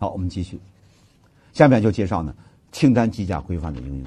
好，我们继续。下面就介绍呢清单计价规范的应用。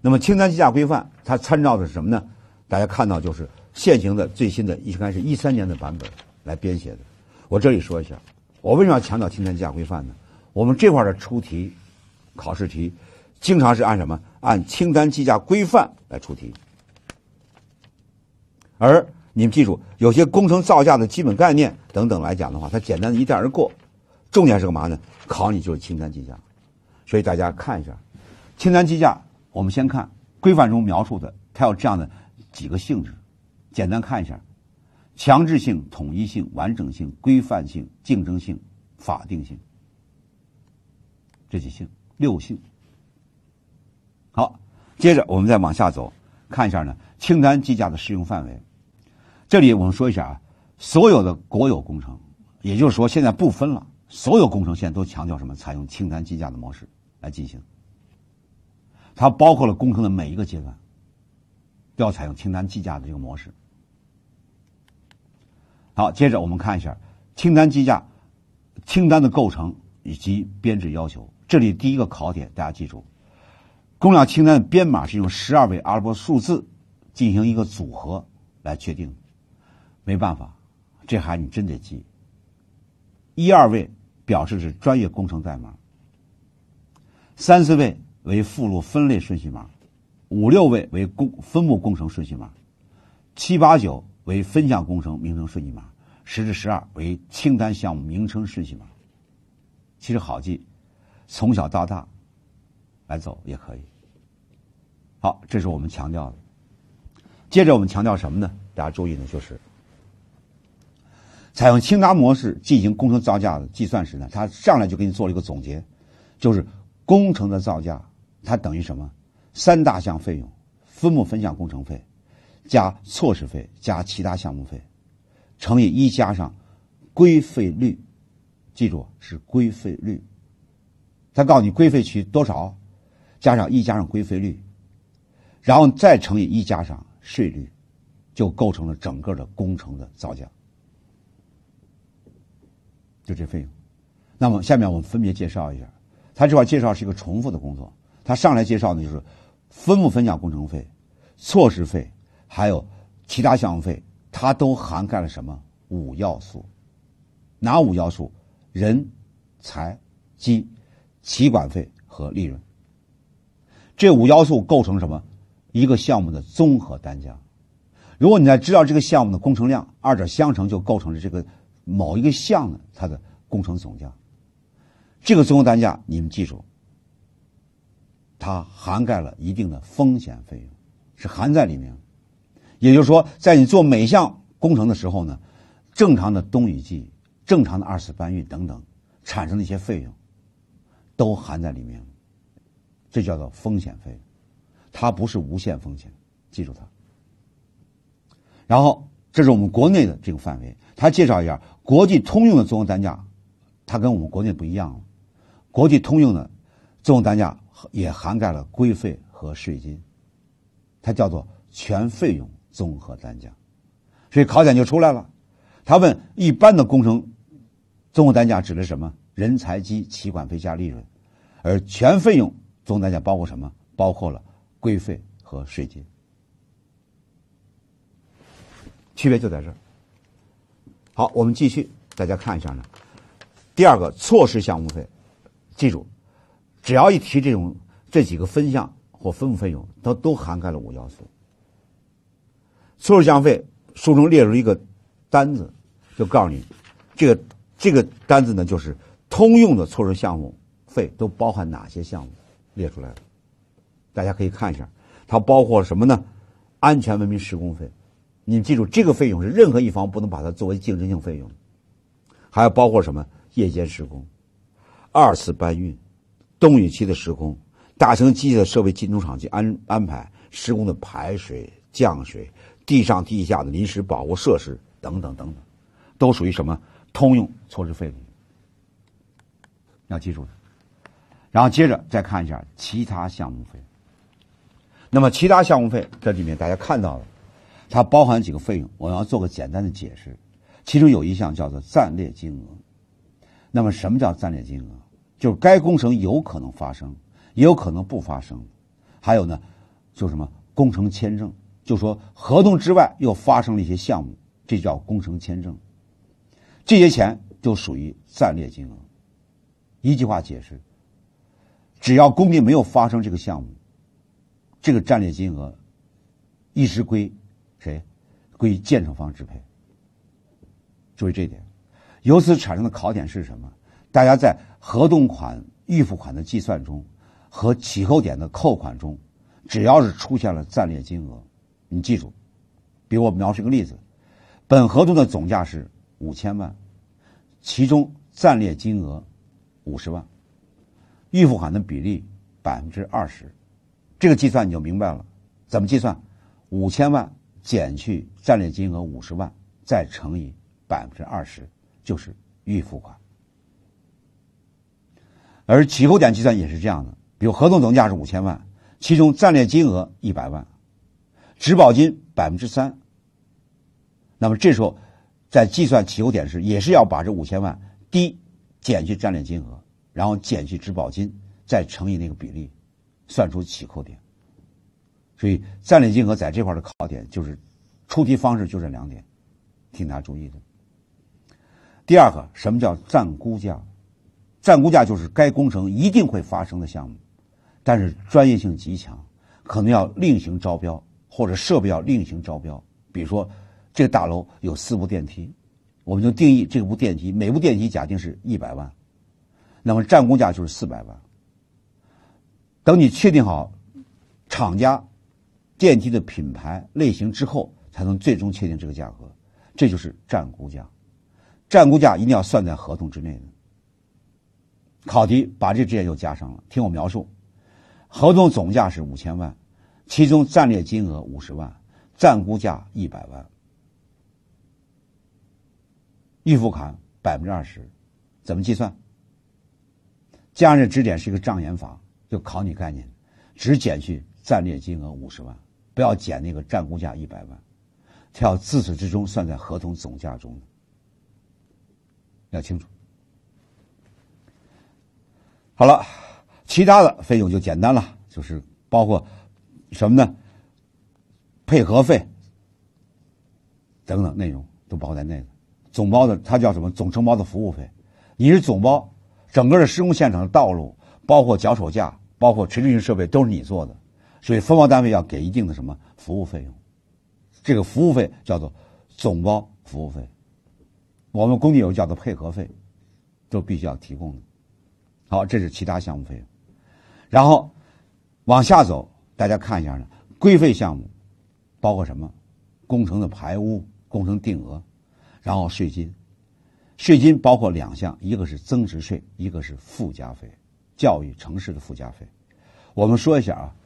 那么，清单计价规范它参照的是什么呢？大家看到就是现行的最新的应该是一三年的版本来编写的。我这里说一下，我为什么要强调清单计价规范呢？我们这块儿的出题考试题经常是按什么？按清单计价规范来出题。而你们记住，有些工程造价的基本概念等等来讲的话，它简单的一带而过。重点是干嘛呢？考你就是清单计价，所以大家看一下清单计价。我们先看规范中描述的，它有这样的几个性质，简单看一下：强制性、统一性、完整性、规范性、竞争性、法定性，这几性六性。好，接着我们再往下走，看一下呢清单计价的适用范围。这里我们说一下啊，所有的国有工程，也就是说现在不分了。所有工程线都强调什么？采用清单计价的模式来进行。它包括了工程的每一个阶段，都要采用清单计价的这个模式。好，接着我们看一下清单计价清单的构成以及编制要求。这里第一个考点，大家记住，工料清单的编码是用十二位阿拉伯数字进行一个组合来确定。没办法，这还你真得记一二位。表示是专业工程代码，三四位为附录分类顺序码，五六位为工分部工程顺序码，七八九为分项工程名称顺序码，十至十二为清单项目名称顺序码。其实好记，从小到大来走也可以。好，这是我们强调的。接着我们强调什么呢？大家注意呢，就是。采用清单模式进行工程造价的计算时呢，他上来就给你做了一个总结，就是工程的造价它等于什么？三大项费用：分不分项工程费、加措施费、加其他项目费，乘以一加上规费率，记住是规费率。他告诉你规费取多少，加上一加上规费率，然后再乘以一加上税率，就构成了整个的工程的造价。就这费用，那么下面我们分别介绍一下。他这块介绍是一个重复的工作。他上来介绍呢，就是分不分享工程费、措施费、还有其他项目费，它都涵盖了什么五要素？哪五要素？人、财、机、起管费和利润。这五要素构成什么？一个项目的综合单价。如果你在知道这个项目的工程量，二者相乘就构成了这个。某一个项呢，它的工程总价，这个综合单价，你们记住，它涵盖了一定的风险费用，是含在里面。也就是说，在你做每项工程的时候呢，正常的冬雨季、正常的二次搬运等等产生的一些费用，都含在里面，这叫做风险费，它不是无限风险，记住它。然后。这是我们国内的这个范围，他介绍一下国际通用的综合单价，它跟我们国内不一样了。国际通用的综合单价也涵盖了规费和税金，它叫做全费用综合单价。所以考点就出来了，他问一般的工程综合单价指的是什么？人、才、机、起管费加利润，而全费用综合单价包括什么？包括了规费和税金。区别就在这儿。好，我们继续，大家看一下呢。第二个措施项目费，记住，只要一提这种这几个分项或分部费用，它都涵盖了五要素。措施项目费书中列入一个单子，就告诉你，这个这个单子呢，就是通用的措施项目费都包含哪些项目列出来了。大家可以看一下，它包括什么呢？安全文明施工费。你记住，这个费用是任何一方不能把它作为竞争性费用，还要包括什么夜间施工、二次搬运、冬雨期的施工、大型机械设备进出场去安安排施工的排水、降水、地上地下的临时保护设施等等等等，都属于什么通用措施费用？要记住的。然后接着再看一下其他项目费。那么其他项目费这里面大家看到了。它包含几个费用，我要做个简单的解释。其中有一项叫做暂列金额。那么什么叫暂列金额？就是该工程有可能发生，也有可能不发生。还有呢，就什么工程签证？就说合同之外又发生了一些项目，这叫工程签证。这些钱就属于暂列金额。一句话解释：只要工地没有发生这个项目，这个暂列金额一直归。谁，归建设方支配？注意这一点，由此产生的考点是什么？大家在合同款、预付款的计算中和起扣点的扣款中，只要是出现了暂列金额，你记住，比如我描述一个例子：本合同的总价是五千万，其中暂列金额五十万，预付款的比例百分之二十，这个计算你就明白了。怎么计算？五千万。减去战略金额五十万，再乘以百分之二十，就是预付款。而起扣点计算也是这样的：比如合同总价是五千万，其中战略金额一百万，质保金百分之三。那么这时候在计算起扣点时，也是要把这五千万低减去战略金额，然后减去质保金，再乘以那个比例，算出起扣点。所以，战略金额在这块儿的考点就是，出题方式就这两点，请大家注意的。第二个，什么叫暂估价？暂估价就是该工程一定会发生的项目，但是专业性极强，可能要另行招标或者设备要另行招标。比如说，这个大楼有四部电梯，我们就定义这部电梯每部电梯假定是一百万，那么暂估价就是四百万。等你确定好厂家。电梯的品牌类型之后，才能最终确定这个价格，这就是暂估价。暂估价一定要算在合同之内的。考题把这直接就加上了。听我描述，合同总价是五千万，其中战略金额五十万，暂估价一百万，预付款百分之二十，怎么计算？加这支点是一个障眼法，就考你概念，只减去战略金额五十万。不要减那个占估价一百万，他要自始至终算在合同总价中，要清楚。好了，其他的费用就简单了，就是包括什么呢？配合费等等内容都包括在内了。总包的它叫什么？总承包的服务费。你是总包，整个的施工现场的道路，包括脚手架，包括垂直性设备，都是你做的。所以分包单位要给一定的什么服务费用，这个服务费叫做总包服务费，我们工地有叫做配合费，都必须要提供的。好，这是其他项目费用，然后往下走，大家看一下呢，规费项目包括什么？工程的排污、工程定额，然后税金，税金包括两项，一个是增值税，一个是附加费，教育城市的附加费。我们说一下啊。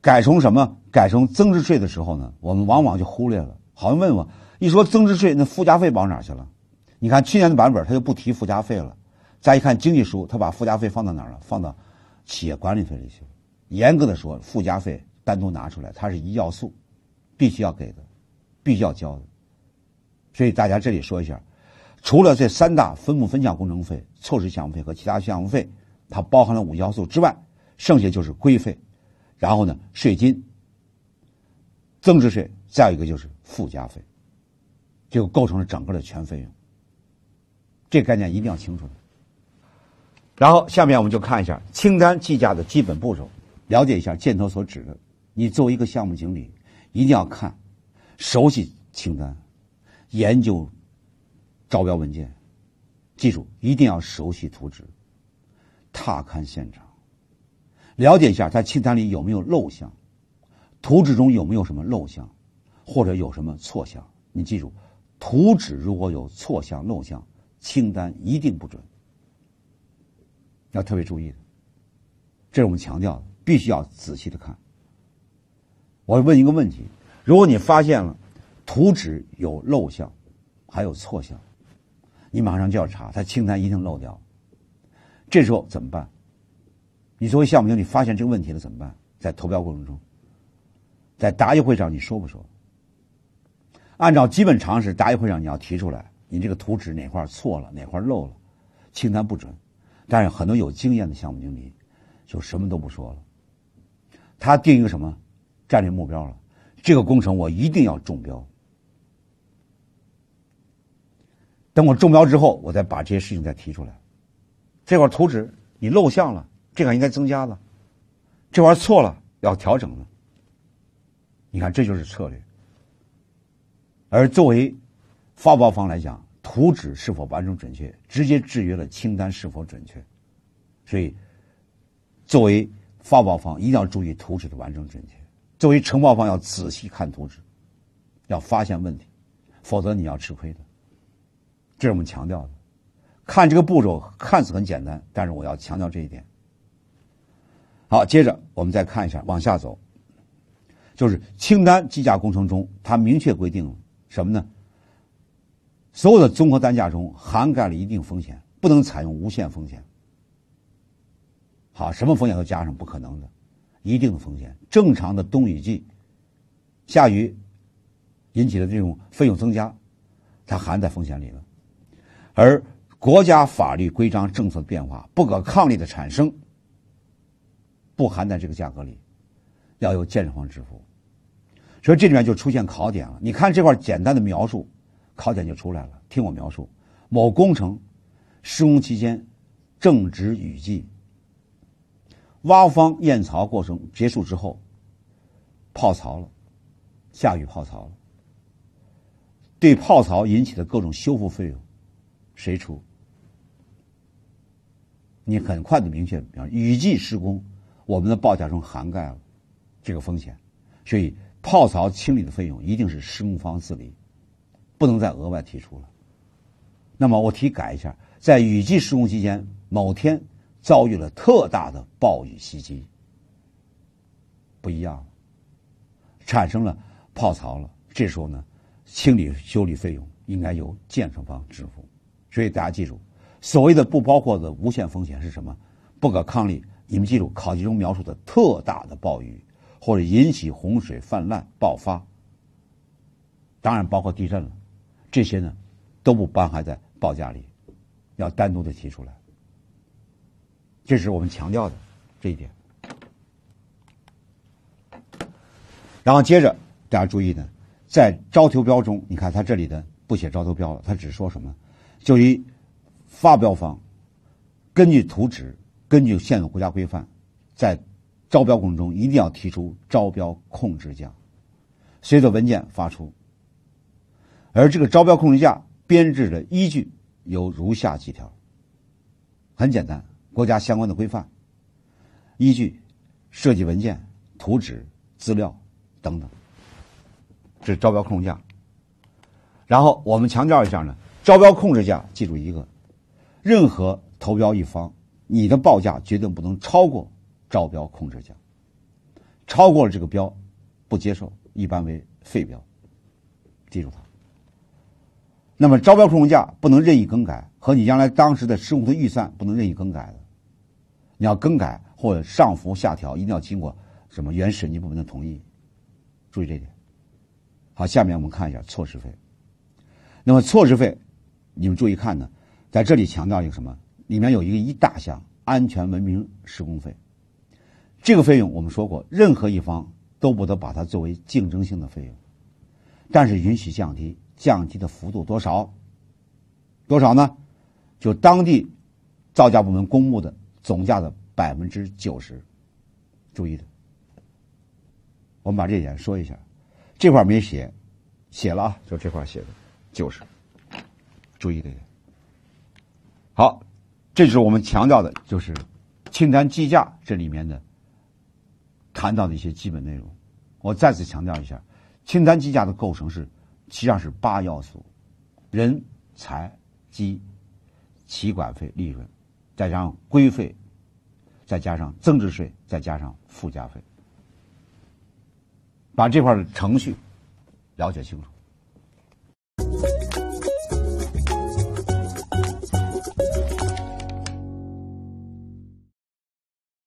改成什么？改成增值税的时候呢？我们往往就忽略了。好像问我一说增值税，那附加费往哪去了？你看去年的版本，它就不提附加费了。再一看经济书，它把附加费放到哪了？放到企业管理费里去了。严格的说，附加费单独拿出来，它是一要素，必须要给的，必须要交的。所以大家这里说一下，除了这三大分部分享工程费、措施项目费和其他项目费，它包含了五要素之外，剩下就是规费。然后呢，税金、增值税，再有一个就是附加费，就构成了整个的全费用。这概念一定要清楚。然后下面我们就看一下清单计价的基本步骤，了解一下箭头所指的。你作为一个项目经理，一定要看、熟悉清单，研究招标文件，记住一定要熟悉图纸，踏勘现场。了解一下，它清单里有没有漏项？图纸中有没有什么漏项，或者有什么错项？你记住，图纸如果有错项、漏项，清单一定不准，要特别注意。这是我们强调的，必须要仔细的看。我问一个问题：如果你发现了图纸有漏项，还有错项，你马上就要查，它清单一定漏掉这时候怎么办？你作为项目经理发现这个问题了怎么办？在投标过程中，在答疑会上你说不说？按照基本常识，答疑会上你要提出来，你这个图纸哪块错了，哪块漏了，清单不准。但是很多有经验的项目经理就什么都不说了，他定一个什么战略目标了，这个工程我一定要中标。等我中标之后，我再把这些事情再提出来。这块图纸你漏项了。这个应该增加了，这玩意儿错了，要调整了。你看，这就是策略。而作为发包方来讲，图纸是否完整准确，直接制约了清单是否准确。所以，作为发包方一定要注意图纸的完整准确。作为承包方要仔细看图纸，要发现问题，否则你要吃亏的。这是我们强调的。看这个步骤看似很简单，但是我要强调这一点。好，接着我们再看一下，往下走，就是清单计价工程中，它明确规定了什么呢？所有的综合单价中涵盖了一定风险，不能采用无限风险。好，什么风险都加上不可能的，一定的风险，正常的冬雨季、下雨引起的这种费用增加，它含在风险里了。而国家法律规章政策变化、不可抗力的产生。不含在这个价格里，要由建设方支付。所以这里面就出现考点了。你看这块简单的描述，考点就出来了。听我描述：某工程施工期间正值雨季，挖方验槽过程结束之后泡槽了，下雨泡槽了。对泡槽引起的各种修复费用，谁出？你很快的明确：，比方雨季施工。我们的报价中涵盖了这个风险，所以泡槽清理的费用一定是施工方自理，不能再额外提出了。那么我提改一下，在雨季施工期间，某天遭遇了特大的暴雨袭击，不一样了，产生了泡槽了。这时候呢，清理修理费用应该由建设方支付。所以大家记住，所谓的不包括的无限风险是什么？不可抗力。你们记住，考题中描述的特大的暴雨，或者引起洪水泛滥爆发，当然包括地震了，这些呢都不包含在报价里，要单独的提出来。这是我们强调的这一点。然后接着，大家注意呢，在招投标中，你看他这里的不写招投标了，他只说什么，就以发标方根据图纸。根据现有国家规范，在招标过程中一定要提出招标控制价，随着文件发出。而这个招标控制价编制的依据有如下几条，很简单，国家相关的规范，依据设计文件、图纸、资料等等。这是招标控制价。然后我们强调一下呢，招标控制价，记住一个，任何投标一方。你的报价绝对不能超过招标控制价，超过了这个标，不接受，一般为废标，记住它。那么招标控制价不能任意更改，和你将来当时的施工的预算不能任意更改的，你要更改或者上浮下调，一定要经过什么原审计部门的同意，注意这点。好，下面我们看一下措施费。那么措施费，你们注意看呢，在这里强调一个什么？里面有一个一大项安全文明施工费，这个费用我们说过，任何一方都不得把它作为竞争性的费用，但是允许降低，降低的幅度多少？多少呢？就当地造价部门公布的总价的百分之九十。注意的，我们把这点说一下，这块没写，写了啊，就这块写的九十。注意这个，好。这是我们强调的，就是清单计价这里面的谈到的一些基本内容。我再次强调一下，清单计价的构成是实际上是八要素：人、财、机、企管费、利润，再加上规费，再加上增值税，再加上附加费。把这块的程序了解清楚。